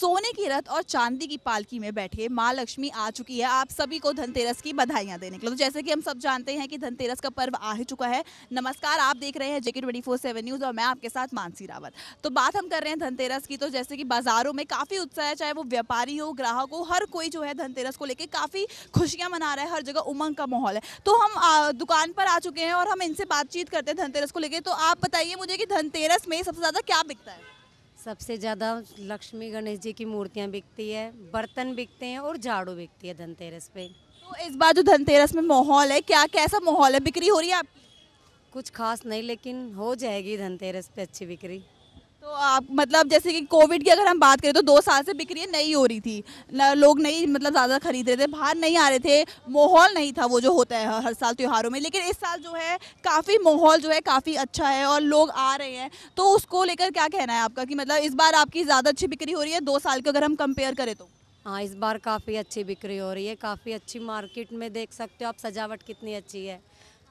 सोने की रथ और चांदी की पालकी में बैठे माँ लक्ष्मी आ चुकी है आप सभी को धनतेरस की बधाइयां देने के लिए तो जैसे कि हम सब जानते हैं कि धनतेरस का पर्व आ ही चुका है नमस्कार आप देख रहे हैं J K twenty four seven news और मैं आपके साथ मानसी रावत तो बात हम कर रहे हैं धनतेरस की तो जैसे कि बाजारों में काफ़ी उत्साह है चाहे वो व्यापारी हो ग्राहक हो हर कोई जो है धनतेरस को लेकर काफ़ी खुशियां मना रहा है हर जगह उमंग का माहौल है तो हम दुकान पर आ चुके हैं और हम इनसे बातचीत करते हैं धनतेरस को लेकर तो आप बताइए मुझे कि धनतेरस में सबसे ज़्यादा क्या बिकता है सबसे ज़्यादा लक्ष्मी गणेश जी की मूर्तियाँ बिकती है बर्तन बिकते हैं और झाड़ू बिकती है धनतेरस पे तो इस बार जो धनतेरस में माहौल है क्या कैसा माहौल है बिक्री हो रही है आप कुछ खास नहीं लेकिन हो जाएगी धनतेरस पे अच्छी बिक्री तो आप मतलब जैसे कि कोविड की अगर हम बात करें तो दो साल से बिक्री नहीं हो रही थी लोग नहीं मतलब ज़्यादा खरीद रहे थे बाहर नहीं आ रहे थे माहौल नहीं था वो जो होता है हर साल त्योहारों में लेकिन इस साल जो है काफ़ी माहौल जो है काफ़ी अच्छा है और लोग आ रहे हैं तो उसको लेकर क्या कहना है आपका कि मतलब इस बार आपकी ज़्यादा अच्छी बिक्री हो रही है दो साल की अगर हम कंपेयर करें तो हाँ इस बार काफ़ी अच्छी बिक्री हो रही है काफ़ी अच्छी मार्केट में देख सकते हो आप सजावट कितनी अच्छी है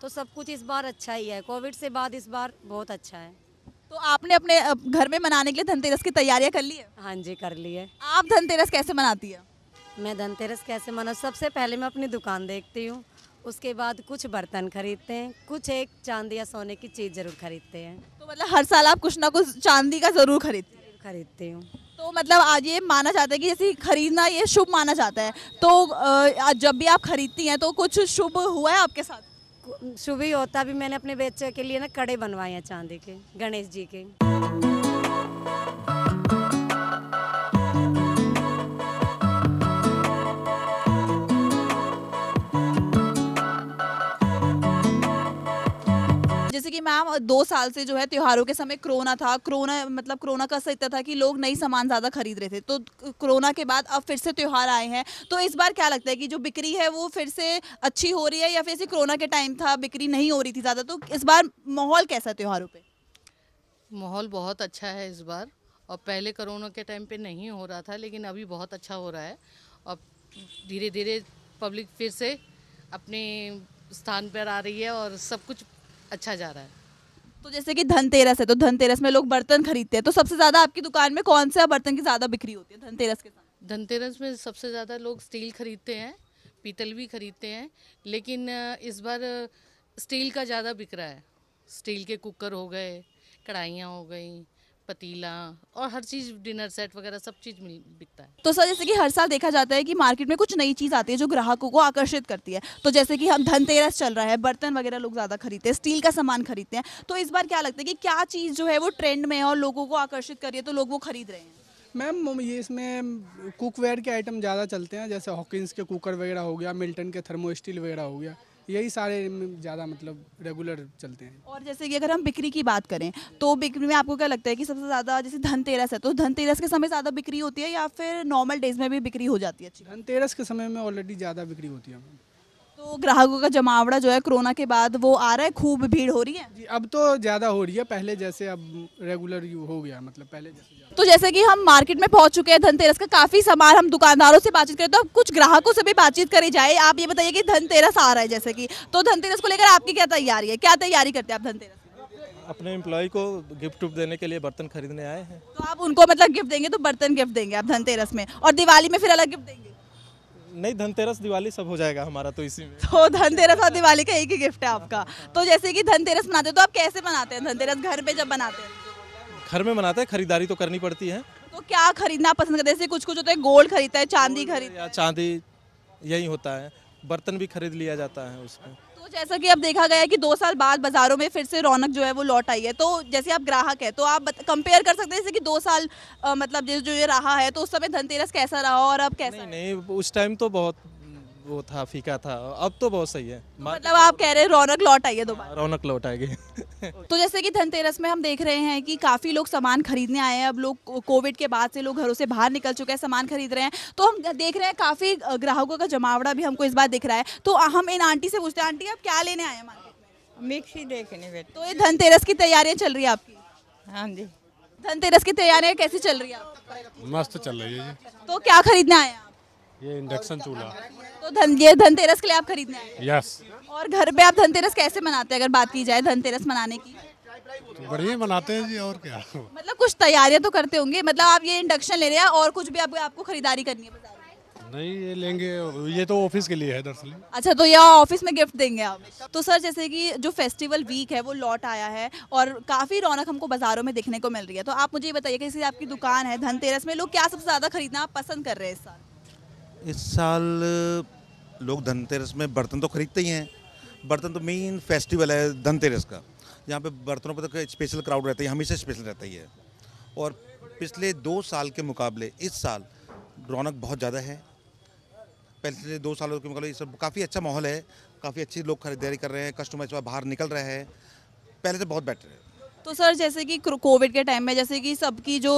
तो सब कुछ इस बार अच्छा ही है कोविड से बाद इस बार बहुत अच्छा है तो आपने अपने घर में मनाने के लिए धनतेरस की तैयारियां कर ली है हाँ जी कर ली है आप धनतेरस कैसे मनाती है मैं धनतेरस कैसे मना सबसे पहले मैं अपनी दुकान देखती हूँ उसके बाद कुछ बर्तन खरीदते हैं कुछ एक चांदी या सोने की चीज़ जरूर खरीदते हैं तो मतलब हर साल आप कुछ ना कुछ चांदी का जरूर खरीद खरीदती हूँ तो मतलब आज ये माना जाता है कि जैसे खरीदना ये शुभ माना जाता है तो जब भी आप खरीदती हैं तो कुछ शुभ हुआ है आपके साथ सुबह होता भी मैंने अपने बेचे के लिए ना कड़े बनवाए हैं चांदी के गणेश जी के मैम दो साल से जो है त्योहारों के समय कोरोना था कोरोना मतलब कोरोना का असर इतना था कि लोग नई सामान ज़्यादा खरीद रहे थे तो कोरोना के बाद अब फिर से त्योहार आए हैं तो इस बार क्या लगता है कि जो बिक्री है वो फिर से अच्छी हो रही है या फिर से कोरोना के टाइम था बिक्री नहीं हो रही थी ज़्यादा तो इस बार माहौल कैसा त्योहारों पर माहौल बहुत अच्छा है इस बार और पहले कोरोना के टाइम पे नहीं हो रहा था लेकिन अभी बहुत अच्छा हो रहा है और धीरे धीरे पब्लिक फिर से अपने स्थान पर आ रही है और सब कुछ अच्छा जा रहा है तो जैसे कि धनतेरस है तो धनतेरस में लोग बर्तन खरीदते हैं तो सबसे ज़्यादा आपकी दुकान में कौन से बर्तन की ज़्यादा बिक्री होती है धनतेरस के साथ धनतेरस में सबसे ज़्यादा लोग स्टील खरीदते हैं पीतल भी खरीदते हैं लेकिन इस बार स्टील का ज़्यादा बिक रहा है स्टील के कुकर हो गए कढ़ाइयाँ हो गई पतीला और हर चीज डिनर सेट वगैरह सब चीज मिल बिकता है तो सर जैसे कि हर साल देखा जाता है कि मार्केट में कुछ नई चीज आती है जो ग्राहकों को आकर्षित करती है तो जैसे कि हम धनतेरस चल रहा है बर्तन वगैरह लोग ज्यादा खरीदते हैं स्टील का सामान खरीदते हैं तो इस बार क्या लगता है कि क्या चीज जो है वो ट्रेंड में है और लोगों को आकर्षित करिए तो लोग वो खरीद रहे हैं मैम ये इसमें कुकवेयर के आइटम ज़्यादा चलते हैं जैसे हॉकिंस के कुकर वगैरह हो गया मिल्टन के थर्मो स्टील वगैरह हो गया यही सारे ज़्यादा मतलब रेगुलर चलते हैं और जैसे कि अगर हम बिक्री की बात करें तो बिक्री में आपको क्या लगता है कि सबसे ज़्यादा जैसे धनतेरस है तो धनतेरस के समय ज़्यादा बिक्री होती है या फिर नॉर्मल डेज में भी बिक्री हो जाती है धनतेरस के समय में ऑलरेडी ज़्यादा बिक्री होती है तो ग्राहकों का जमावड़ा जो है कोरोना के बाद वो आ रहा है खूब भीड़ हो रही है जी अब तो ज़्यादा हो रही है पहले जैसे अब रेगुलर हो गया मतलब पहले जैसे तो जैसे कि हम मार्केट में पहुंच चुके हैं धनतेरस का काफ़ी सामान हम दुकानदारों से बातचीत करें तो अब कुछ ग्राहकों से भी बातचीत करी जाए आप ये बताइए की धनतेरस आ रहा है जैसे की तो धनतेरस को लेकर आपकी क्या तैयारी है क्या तैयारी करते हैं आप धनतेरस अपने एम्प्लॉय को गिफ्ट देने के लिए बर्तन खरीदने आए हैं तो आप उनको मतलब गिफ्ट देंगे तो बर्तन गिफ्ट देंगे आप धनतेरस में और दिवाली में फिर अलग गिफ्ट देंगे नहीं धनतेरस दिवाली सब हो जाएगा हमारा तो इसी में तो धनतेरस और दिवाली का एक ही गिफ्ट है आपका तो जैसे कि धनतेरस मनाते तो आप कैसे बनाते हैं धनतेरस घर पे जब बनाते हैं घर में बनाते हैं खरीदारी तो करनी पड़ती है तो क्या खरीदना पसंद करते हैं जैसे कुछ कुछ होता है गोल्ड खरीदता है चांदी खरीद चांदी यही होता है बर्तन भी खरीद लिया जाता है उसमें तो जैसा कि अब देखा गया कि दो साल बाद बाजारों में फिर से रौनक जो है वो लौट आई है तो जैसे आप ग्राहक है तो आप कंपेयर कर सकते हैं जैसे कि दो साल आ, मतलब जो ये रहा है तो उस समय धनतेरस कैसा रहा और अब कैसा नहीं, नहीं उस टाइम तो बहुत वो था फीका था अब तो बहुत सही है तो मतलब आप कह रहे हैं रौनक लौट आई है दोबारा रौनक लौट आएगी तो जैसे कि धनतेरस में हम देख रहे हैं कि काफ़ी लोग सामान खरीदने आए हैं अब लोग कोविड के बाद से लोग घरों से बाहर निकल चुके हैं सामान खरीद रहे हैं तो हम देख रहे हैं काफ़ी ग्राहकों का जमावड़ा भी हमको इस बार दिख रहा है तो हम इन आंटी से पूछते हैं आंटी आप क्या लेने आए मिक्सी देखने तो ये धनतेरस की तैयारियाँ चल रही है आपकी हाँ जी धनतेरस की तैयारियाँ कैसी चल रही है मस्त चल रही है तो क्या खरीदने आए आप ये इंडक्शन चूल्हा तो धन ये धनतेरस के लिए आप खरीदने यस और घर पे आप धनतेरस कैसे मनाते हैं अगर बात की जाए धनतेरस मनाने की तो बढ़िया मनाते हैं जी और क्या मतलब कुछ तैयारियां तो करते होंगे मतलब आप ये इंडक्शन ले रहे हैं और कुछ भी आप, आपको खरीदारी करनी है नहीं ये लेंगे ये तो ऑफिस के लिए है दरअसल अच्छा तो यह ऑफिस में गिफ्ट देंगे आप तो सर जैसे कि जो फेस्टिवल वीक है वो लौट आया है और काफ़ी रौनक हमको बाजारों में देखने को मिल रही है तो आप मुझे ये बताइए कि आपकी दुकान है धनतेरस में लोग क्या सबसे ज़्यादा खरीदना आप पसंद कर रहे हैं इस साल इस साल लोग धनतेरस में बर्तन तो खरीदते ही हैं बर्तन तो मेन फेस्टिवल है धनतेरस का यहाँ पे बर्तनों पर तो स्पेशल क्राउड रहता है हमेशा स्पेशल रहता ही है और पिछले दो साल के मुकाबले इस साल रौनक बहुत ज़्यादा है पिछले दो सालों के मुकाबले इस काफ़ी अच्छा माहौल है काफ़ी अच्छी लोग खरीदारी कर रहे हैं कस्टमर इस बाहर निकल रहे हैं पहले से तो बहुत बेटर है तो सर जैसे कि कोविड के टाइम में जैसे कि सबकी जो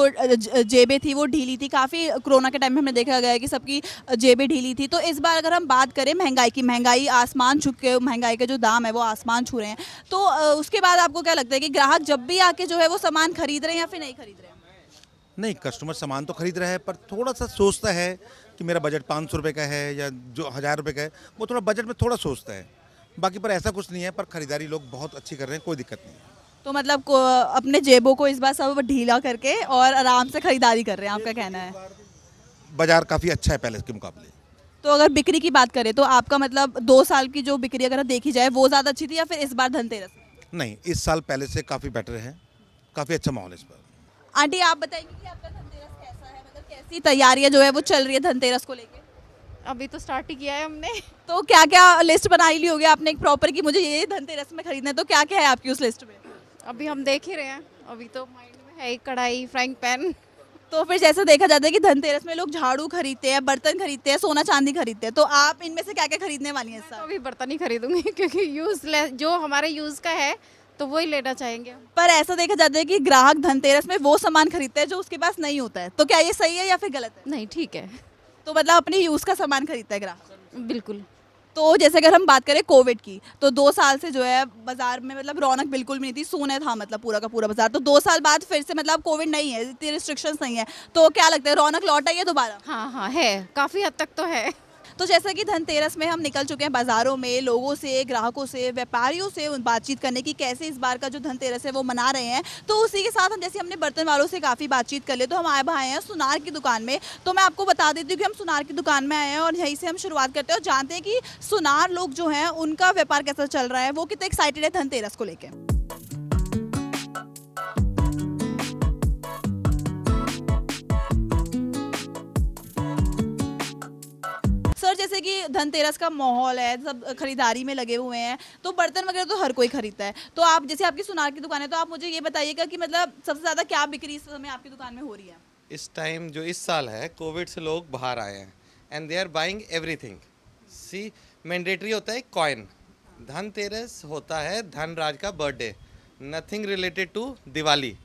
जेबें थी वो ढीली थी काफ़ी कोरोना के टाइम में हमने देखा गया कि सबकी जेबें ढीली थी तो इस बार अगर हम बात करें महंगाई की महंगाई आसमान छू के महंगाई के जो दाम है वो आसमान छू रहे हैं तो उसके बाद आपको क्या लगता है कि ग्राहक जब भी आके जो है वो सामान खरीद रहे हैं या फिर नहीं खरीद रहे हैं नहीं कस्टमर सामान तो खरीद रहा है पर थोड़ा सा सोचता है कि मेरा बजट पाँच सौ रुपये का है या जो हज़ार रुपये का है वो थोड़ा बजट में थोड़ा सोचता है बाकी पर ऐसा कुछ नहीं है पर ख़रीदारी लोग बहुत अच्छी कर रहे हैं कोई दिक्कत नहीं है तो मतलब अपने जेबों को इस बार सब ढीला करके और आराम से खरीदारी कर रहे हैं आपका कहना है बाजार काफ़ी अच्छा है पहले के मुकाबले तो अगर बिक्री की बात करें तो आपका मतलब दो साल की जो बिक्री अगर देखी जाए वो ज़्यादा अच्छी थी या फिर इस बार धनतेरस नहीं इस साल पहले से काफ़ी बेटर है काफ़ी अच्छा माहौल इस बार आंटी आप बताएंगे कि आपका धनतेरस कैसा है मतलब कैसी तैयारियां जो है वो चल रही है धनतेरस को लेकर अभी तो स्टार्ट ही किया है हमने तो क्या क्या लिस्ट बनाई ली होगी आपने एक प्रॉपर की मुझे ये धनतेरस में खरीदना है तो क्या क्या है आपकी उस लिस्ट में अभी हम देख ही रहे हैं अभी तो माइंड में है कढ़ाई फ्राइंग पैन तो फिर जैसे देखा जाता है कि धनतेरस में लोग झाड़ू खरीदते हैं बर्तन खरीदते हैं सोना चांदी खरीदते हैं तो आप इनमें से क्या क्या खरीदने वाली हैं सर तो अभी बर्तन ही खरीदूंगी क्योंकि यूजलेस जो हमारे यूज़ का है तो वही लेना चाहेंगे पर ऐसा देखा जाता है कि ग्राहक धनतेरस में वो सामान खरीदते हैं जो उसके पास नहीं होता है तो क्या ये सही है या फिर गलत है नहीं ठीक है तो मतलब अपने यूज़ का सामान खरीदता है ग्राहक बिल्कुल तो जैसे अगर हम बात करें कोविड की तो दो साल से जो है बाज़ार में मतलब रौनक बिल्कुल भी नहीं थी सोने था मतलब पूरा का पूरा बाज़ार तो दो साल बाद फिर से मतलब कोविड नहीं है इतनी रिस्ट्रिक्शंस नहीं है तो क्या लगता है रौनक लौट आई है दोबारा हाँ हाँ है काफ़ी हद तक तो है तो जैसा कि धनतेरस में हम निकल चुके हैं बाज़ारों में लोगों से ग्राहकों से व्यापारियों से बातचीत करने की कैसे इस बार का जो धनतेरस है वो मना रहे हैं तो उसी के साथ हम जैसे हमने बर्तन वालों से काफ़ी बातचीत कर ली तो हम आए आए हैं सुनार की दुकान में तो मैं आपको बता देती हूँ कि हम सुनार की दुकान में आए हैं और यहीं से हम शुरुआत करते हैं और जानते हैं कि सुनार लोग जो हैं उनका व्यापार कैसा चल रहा है वो कितने एक्साइटेड है धनतेरस को लेकर जैसे कि धनतेरस का माहौल है सब खरीदारी में लगे हुए हैं तो बर्तन वगैरह तो हर कोई खरीदता है तो आप जैसे आपकी सुनार की दुकान है तो आप मुझे ये बताइएगा कि मतलब सबसे ज़्यादा क्या बिक्री इस समय आपकी दुकान में हो रही है इस टाइम जो इस साल है कोविड से लोग बाहर आए हैं and they are buying everything see mandatory होता है कॉइन धनतेरस होता है धनराज का birthday nothing related to Diwali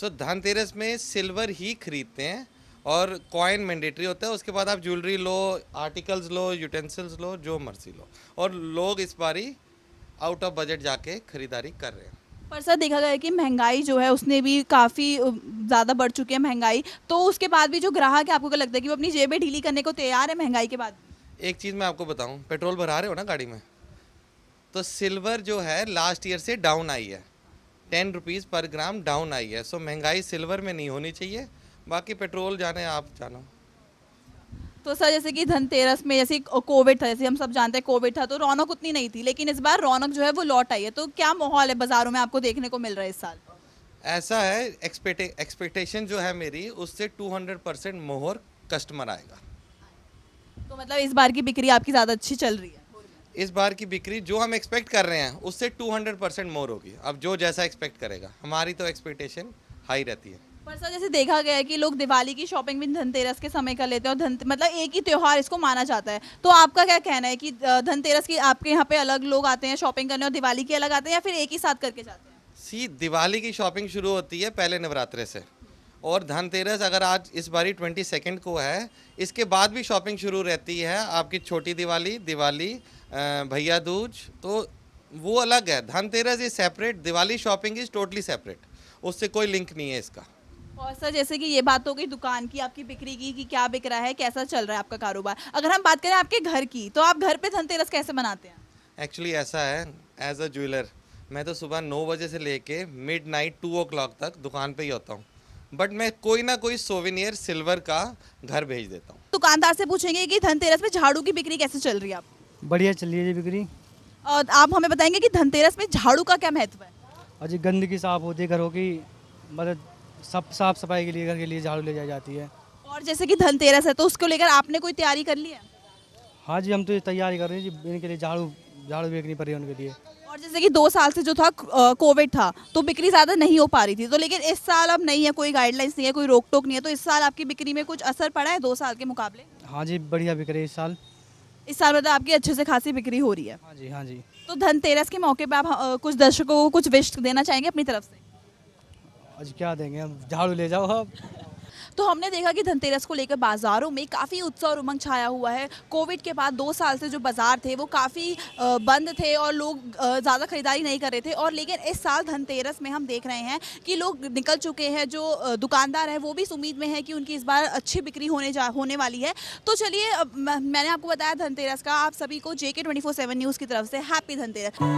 so so, Dhanteras में सिल्वर ही खरीदते हैं और कॉइन मैंडेटरी होता है उसके बाद आप ज्वेलरी लो आर्टिकल्स लो यूटेंसिल्स लो जो मर्जी लो और लोग इस बारी आउट ऑफ बजट जाके खरीदारी कर रहे हैं पर सर देखा गया कि महंगाई जो है उसने भी काफ़ी ज़्यादा बढ़ चुकी है महंगाई तो उसके बाद भी जो ग्राहक है आपको क्या लगता है कि वो अपनी जेबें ढीली करने को तैयार है महंगाई के बाद एक चीज़ मैं आपको बताऊँ पेट्रोल भरा रहे हो ना गाड़ी में तो सिल्वर जो है लास्ट ईयर से डाउन आई है टेन रुपीज़ पर ग्राम डाउन आई है सो महंगाई सिल्वर में नहीं होनी चाहिए बाकी पेट्रोल जाने आप जाना तो सर जैसे कि धनतेरस में जैसे कोविड था जैसे हम सब जानते हैं कोविड था तो रौनक उतनी नहीं थी लेकिन इस बार रौनक जो है वो लौट आई है तो क्या माहौल है बाजारों में आपको देखने को मिल रहा है इस साल ऐसा है एक्सपेक्टेशन जो है मेरी उससे 200 परसेंट मोहर कस्टमर आएगा तो मतलब इस बार की बिक्री आपकी ज़्यादा अच्छी चल रही है इस बार की बिक्री जो हम एक्सपेक्ट कर रहे हैं उससे 200 परसेंट मोर होगी अब जो जैसा एक्सपेक्ट करेगा हमारी तो एक्सपेक्टेशन हाई रहती है पर सर जैसे देखा गया है कि लोग दिवाली की शॉपिंग भी धनतेरस के समय कर लेते हैं और धन मतलब एक ही त्यौहार इसको माना जाता है तो आपका क्या कहना है कि धनतेरस की आपके यहाँ पे अलग लोग आते हैं शॉपिंग करने और दिवाली के अलग आते हैं या फिर एक ही साथ करके जाते हैं सी दिवाली की शॉपिंग शुरू होती है पहले नवरात्रे से और धनतेरस अगर आज इस बारी ट्वेंटी सेकेंड को है इसके बाद भी शॉपिंग शुरू रहती है आपकी छोटी दिवाली दिवाली भैया दूज तो वो अलग है Dhanteras is separate Diwali shopping is totally separate उससे कोई लिंक नहीं है इसका और सर जैसे कि ये बात हो गई दुकान की आपकी बिक्री की कि क्या बिक रहा है कैसा चल रहा है आपका कारोबार अगर हम बात करें आपके घर की तो आप घर पे धनतेरस कैसे मनाते हैं एक्चुअली ऐसा है एज अ ज्वेलर मैं तो सुबह नौ बजे से लेके मिड नाइट टू ओ तक दुकान पे ही होता हूँ बट मैं कोई ना कोई सोविनियर सिल्वर का घर भेज देता हूँ दुकानदार से पूछेंगे कि धनतेरस में झाड़ू की बिक्री कैसे चल रही है आप बढ़िया चल रही है जी बिक्री और आप हमें बताएंगे कि धनतेरस में झाड़ू का क्या महत्व है अजी गंदगी साफ होती है घरों की मतलब सब साफ सफाई के लिए घर के लिए झाड़ू ले जाई जाती है और जैसे कि धनतेरस है तो उसको लेकर आपने कोई तैयारी कर ली है हाँ जी हम तो तैयारी कर रहे हैं जी इनके लिए झाड़ू झाड़ू बेचनी पड़ रही है उनके लिए और जैसे कि दो साल से जो था कोविड था तो बिक्री ज़्यादा नहीं हो पा रही थी तो लेकिन इस साल अब नहीं है कोई गाइडलाइंस नहीं है कोई रोक टोक नहीं है तो इस साल आपकी बिक्री में कुछ असर पड़ा है दो साल के मुकाबले हाँ जी बढ़िया बिक रही है इस साल इस साल मतलब आपकी अच्छे से खासी बिक्री हो रही है हाँ जी हाँ जी तो धनतेरस के मौके पर आप कुछ दर्शकों को कुछ विश देना चाहेंगे अपनी तरफ से आज क्या देंगे हम झाड़ू ले जाओ आप तो हमने देखा कि धनतेरस को लेकर बाजारों में काफ़ी उत्साह और उमंग छाया हुआ है कोविड के बाद दो साल से जो बाजार थे वो काफ़ी बंद थे और लोग ज़्यादा खरीदारी नहीं कर रहे थे और लेकिन इस साल धनतेरस में हम देख रहे हैं कि लोग निकल चुके हैं जो दुकानदार हैं वो भी इस उम्मीद में है कि उनकी इस बार अच्छी बिक्री होने जा होने वाली है तो चलिए मैंने आपको बताया धनतेरस का आप सभी को जे के न्यूज़ की तरफ से हैप्पी धनतेरस